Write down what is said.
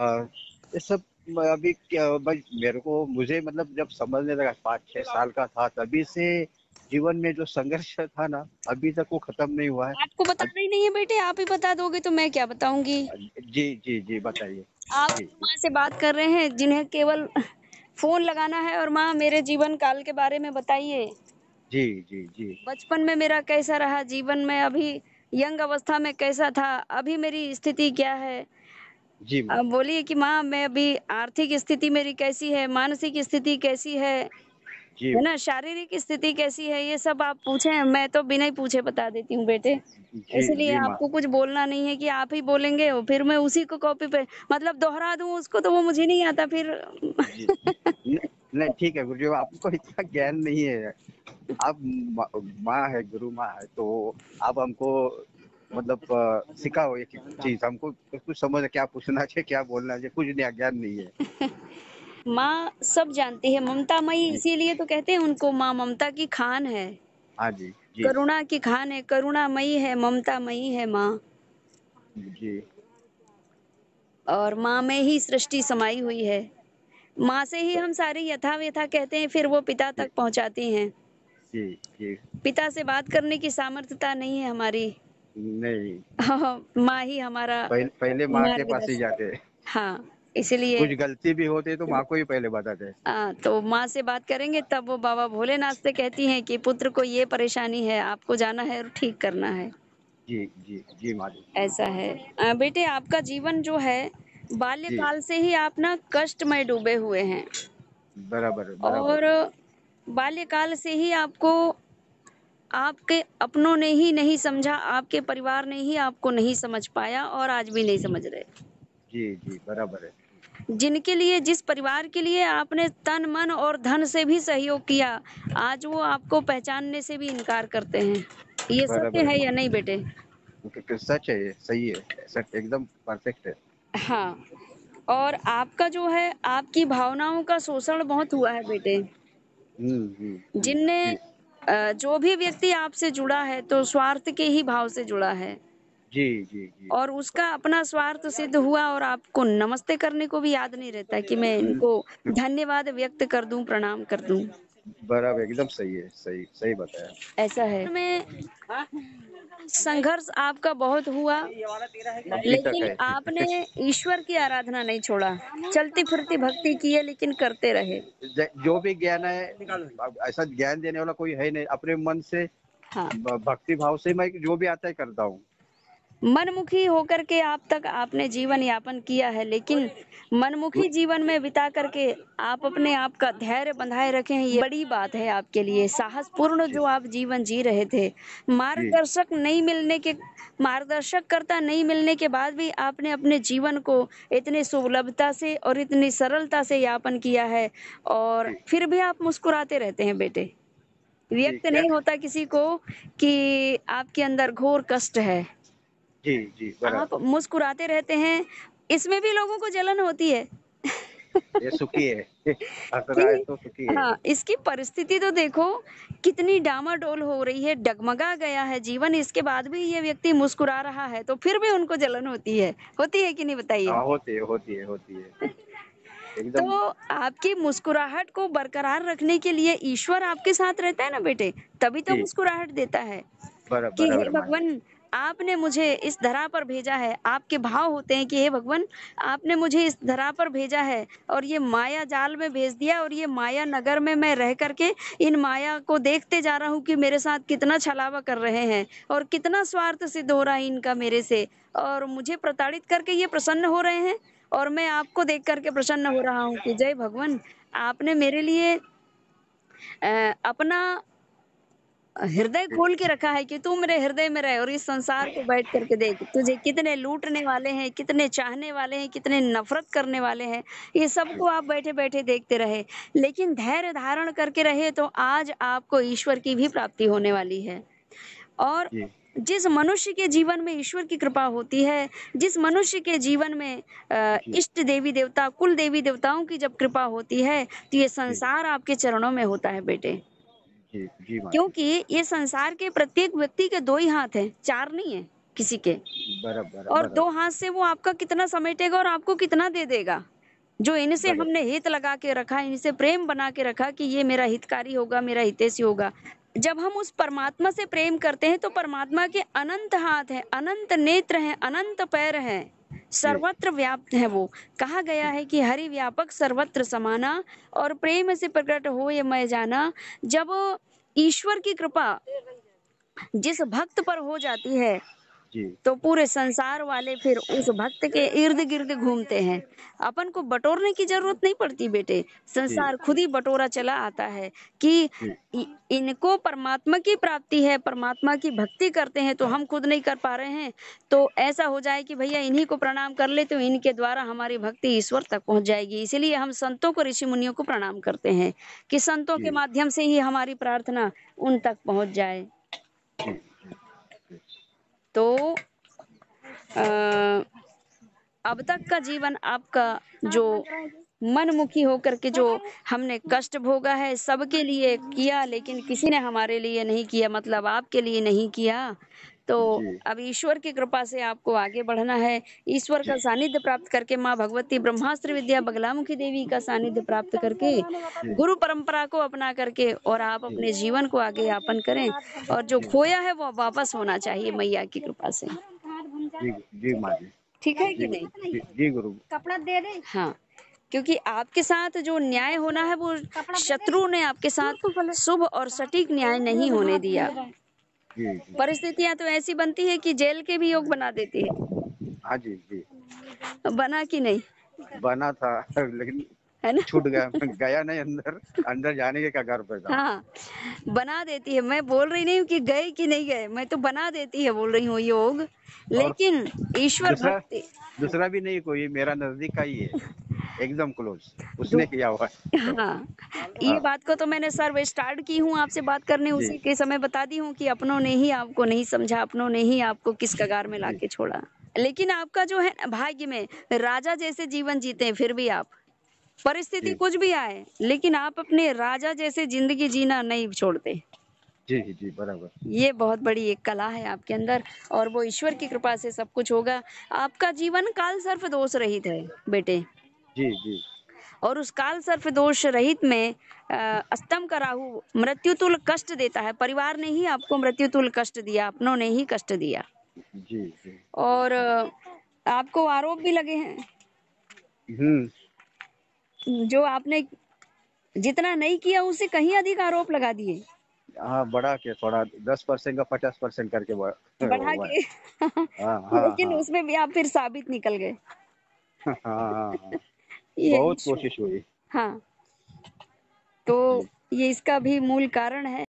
ये सब अभी क्या भाई मेरे को मुझे मतलब जब समझने लगा पाँच छह साल का था तभी से जीवन में जो संघर्ष था ना अभी तक वो खत्म नहीं हुआ है आपको बता ही नहीं है बेटे आप ही बता दोगे तो मैं क्या बताऊंगी जी जी जी बताइए आप माँ से बात कर रहे हैं जिन्हें केवल फोन लगाना है और माँ मेरे जीवन काल के बारे में बताइए जी जी जी बचपन में मेरा कैसा रहा जीवन में अभी यंग अवस्था में कैसा था अभी मेरी स्थिति क्या है जी बोलिए कि माँ मैं अभी आर्थिक स्थिति मेरी कैसी है मानसिक स्थिति कैसी है है ना शारीरिक स्थिति कैसी है ये सब आप पूछे मैं तो बिना ही पूछे बता देती हूँ बेटे इसलिए आपको कुछ बोलना नहीं है कि आप ही बोलेंगे और फिर मैं उसी को कॉपी पे मतलब दोहरा दू उसको तो वो मुझे नहीं आता फिर नहीं ठीक है गुरुजी आपको इतना ज्ञान नहीं है आप माँ है गुरु माँ है तो आप हमको मतलब आ, सिखा हो एक चीज हमको कुछ समझ क्या पूछना चाहिए क्या बोलना चाहिए कुछ नहीं ज्ञान नहीं है माँ सब जानती है ममता मई इसीलिए तो कहते हैं उनको माँ ममता की खान है हाँ जी, जी करुणा की खान है करुणा मई है ममता मई है माँ जी और माँ में ही सृष्टि समाई हुई है माँ से ही हम सारे यथा व्यथा कहते हैं फिर वो पिता तक पहुँचाती हैं जी, जी। पिता से बात करने की सामर्थ्यता नहीं है हमारी नहीं माँ ही हमारा पहले, माँ के पास ही जाते हाँ इसीलिए कुछ गलती भी होती है तो माँ को ही पहले बताते हैं तो माँ से बात करेंगे तब वो बाबा भोलेनाथ से कहती हैं कि पुत्र को ये परेशानी है आपको जाना है और ठीक करना है जी जी जी मालिक ऐसा है आ, बेटे आपका जीवन जो है बाल्यकाल से ही आप ना कष्ट में डूबे हुए हैं बराबर और बाल्यकाल से ही आपको आपके अपनों ने ही नहीं समझा आपके परिवार ने ही आपको नहीं समझ पाया और आज भी नहीं समझ रहे जी जी बराबर है जिनके लिए जिस परिवार के लिए आपने तन मन और धन से भी सहयोग किया आज वो आपको पहचानने से भी इनकार करते हैं ये सत्य है या नहीं बेटे सच है ये सही है सच एकदम परफेक्ट है हाँ और आपका जो है आपकी भावनाओं का शोषण बहुत हुआ है बेटे हम्म, हम्म। जिनने जो भी व्यक्ति आपसे जुड़ा है तो स्वार्थ के ही भाव से जुड़ा है जी जी जी और उसका अपना स्वार्थ सिद्ध हुआ और आपको नमस्ते करने को भी याद नहीं रहता कि मैं इनको धन्यवाद व्यक्त कर दूं प्रणाम कर दूं बराबर एकदम सही है सही सही बताया ऐसा है मैं संघर्ष आपका बहुत हुआ लेकिन आपने ईश्वर की आराधना नहीं छोड़ा चलती फिरती भक्ति की है लेकिन करते रहे जो भी ज्ञान है ऐसा ज्ञान देने वाला कोई है नहीं अपने मन से हाँ। भक्ति भाव से मैं जो भी आता है करता हूँ मनमुखी होकर के आप तक आपने जीवन यापन किया है लेकिन मनमुखी जीवन में बिता करके आप अपने आप का धैर्य बंधाए रखे हैं ये बड़ी बात है आपके लिए साहसपूर्ण जो आप जीवन जी रहे थे मार्गदर्शक नहीं मिलने के मार्गदर्शक करता नहीं मिलने के बाद भी आपने अपने जीवन को इतने सुलभता से और इतनी सरलता से यापन किया है और फिर भी आप मुस्कुराते रहते हैं बेटे व्यक्त नहीं होता किसी को कि आपके अंदर घोर कष्ट है जी जी आप मुस्कुराते रहते हैं इसमें भी लोगों को जलन होती है ये सुखी है तो सुखी है हाँ इसकी परिस्थिति तो देखो कितनी डामाडोल हो रही है डगमगा गया है जीवन इसके बाद भी ये व्यक्ति मुस्कुरा रहा है तो फिर भी उनको जलन होती है होती है कि नहीं बताइए हाँ, होती है होती है होती है तो आपकी मुस्कुराहट को बरकरार रखने के लिए ईश्वर आपके साथ रहता है ना बेटे तभी तो मुस्कुराहट देता है कि भगवान आपने मुझे इस धरा पर भेजा है आपके भाव होते हैं कि हे भगवान आपने मुझे इस धरा पर भेजा है और ये माया जाल में भेज दिया और ये माया नगर में मैं रह करके इन माया को देखते जा रहा हूँ कि मेरे साथ कितना छलावा कर रहे हैं और कितना स्वार्थ सिद्ध हो रहा है इनका मेरे से और मुझे प्रताड़ित करके ये प्रसन्न हो रहे हैं और मैं आपको देख करके प्रसन्न हो रहा हूँ कि जय भगवान आपने मेरे लिए अपना हृदय खोल के रखा है कि तू मेरे हृदय में रहे और इस संसार को बैठ करके देख तुझे कितने लूटने वाले हैं कितने चाहने वाले हैं कितने नफरत करने वाले हैं ये को आप बैठे बैठे देखते रहे लेकिन धैर्य धारण करके रहे तो आज आपको ईश्वर की भी प्राप्ति होने वाली है और जिस मनुष्य के जीवन में ईश्वर की कृपा होती है जिस मनुष्य के जीवन में इष्ट देवी देवता कुल देवी देवताओं की जब कृपा होती है तो ये संसार आपके चरणों में होता है बेटे क्योंकि ये संसार के प्रत्येक व्यक्ति के दो ही हाथ हैं चार नहीं है किसी के बराबर और बरब। दो हाथ से वो आपका कितना समेटेगा और आपको कितना दे देगा जो इनसे हमने हित लगा के रखा इनसे प्रेम बना के रखा कि ये मेरा हितकारी होगा मेरा हितेश होगा जब हम उस परमात्मा से प्रेम करते हैं तो परमात्मा के अनंत हाथ हैं अनंत नेत्र हैं अनंत पैर हैं सर्वत्र व्याप्त है वो कहा गया है कि हरि व्यापक सर्वत्र समाना और प्रेम से प्रकट हो ये मैं जाना जब ईश्वर की कृपा जिस भक्त पर हो जाती है तो पूरे संसार वाले फिर उस भक्त के इर्द गिर्द घूमते हैं अपन को बटोरने की जरूरत नहीं पड़ती बेटे संसार खुद ही बटोरा चला आता है कि इनको परमात्मा की प्राप्ति है परमात्मा की भक्ति करते हैं तो हाँ। हम खुद नहीं कर पा रहे हैं तो ऐसा हो जाए कि भैया इन्हीं को प्रणाम कर ले तो इनके द्वारा हमारी भक्ति ईश्वर तक पहुंच जाएगी इसीलिए हम संतों को ऋषि मुनियों को प्रणाम करते हैं कि संतों के माध्यम से ही हमारी प्रार्थना उन तक पहुंच जाए तो आ, अब तक का जीवन आपका जो मनमुखी होकर के जो हमने कष्ट भोगा है सबके लिए किया लेकिन किसी ने हमारे लिए नहीं किया मतलब आपके लिए नहीं किया तो अब ईश्वर की कृपा से आपको आगे बढ़ना है ईश्वर का सानिध्य प्राप्त करके माँ भगवती ब्रह्मास्त्र विद्या बगलामुखी देवी का सानिध्य प्राप्त करके गुरु परंपरा को अपना करके और आप अपने जीवन को आगे यापन करें और जो खोया है वो वापस होना चाहिए मैया की कृपा से ठीक है कि नहीं गुरु कपड़ा दे दे हाँ क्योंकि आपके साथ जो न्याय होना है वो शत्रु ने आपके साथ शुभ और सटीक न्याय नहीं होने दिया परिस्थितियाँ तो ऐसी बनती है कि जेल के भी योग बना देती है हाँ जी जी बना कि नहीं बना था लेकिन है ना छूट गया गया नहीं अंदर अंदर जाने के घर पर था हाँ बना देती है मैं बोल रही नहीं हूँ कि गए कि नहीं गए मैं तो बना देती है बोल रही हूँ योग लेकिन ईश्वर भक्ति दूसरा भी नहीं कोई मेरा नजदीक का ही है एकदम क्लोज तो उसने किया हुआ हाँ ये हाँ। बात को तो मैंने सर स्टार्ट की हूँ आपसे बात करने उसी के समय बता दी हूँ कि अपनों ने ही आपको नहीं समझा अपनों ने ही आपको किस कगार में ला छोड़ा लेकिन आपका जो है भाग्य में राजा जैसे जीवन जीते फिर भी आप परिस्थिति कुछ भी आए लेकिन आप अपने राजा जैसे जिंदगी जीना नहीं छोड़ते जी जी बराबर ये बहुत बड़ी एक कला है आपके अंदर और वो ईश्वर की कृपा से सब कुछ होगा आपका जीवन काल सर्फ दोष रहित है बेटे जी जी और उस काल सर्फ दोष रहित में अस्तम का राहु मृत्यु तुल कष्ट देता है परिवार ने ही आपको मृत्यु तुल कष्ट दिया अपनों ने ही कष्ट दिया जी, जी। और आपको आरोप भी लगे हैं हम्म जो आपने जितना नहीं किया उसे कहीं अधिक आरोप लगा दिए हाँ बढ़ा के थोड़ा दस परसेंट का पचास परसेंट करके बढ़ा के हाँ, हाँ, लेकिन हाँ। उसमें भी आप फिर साबित निकल गए हाँ, हाँ, हाँ, बहुत कोशिश हुई हाँ तो ये इसका भी मूल कारण है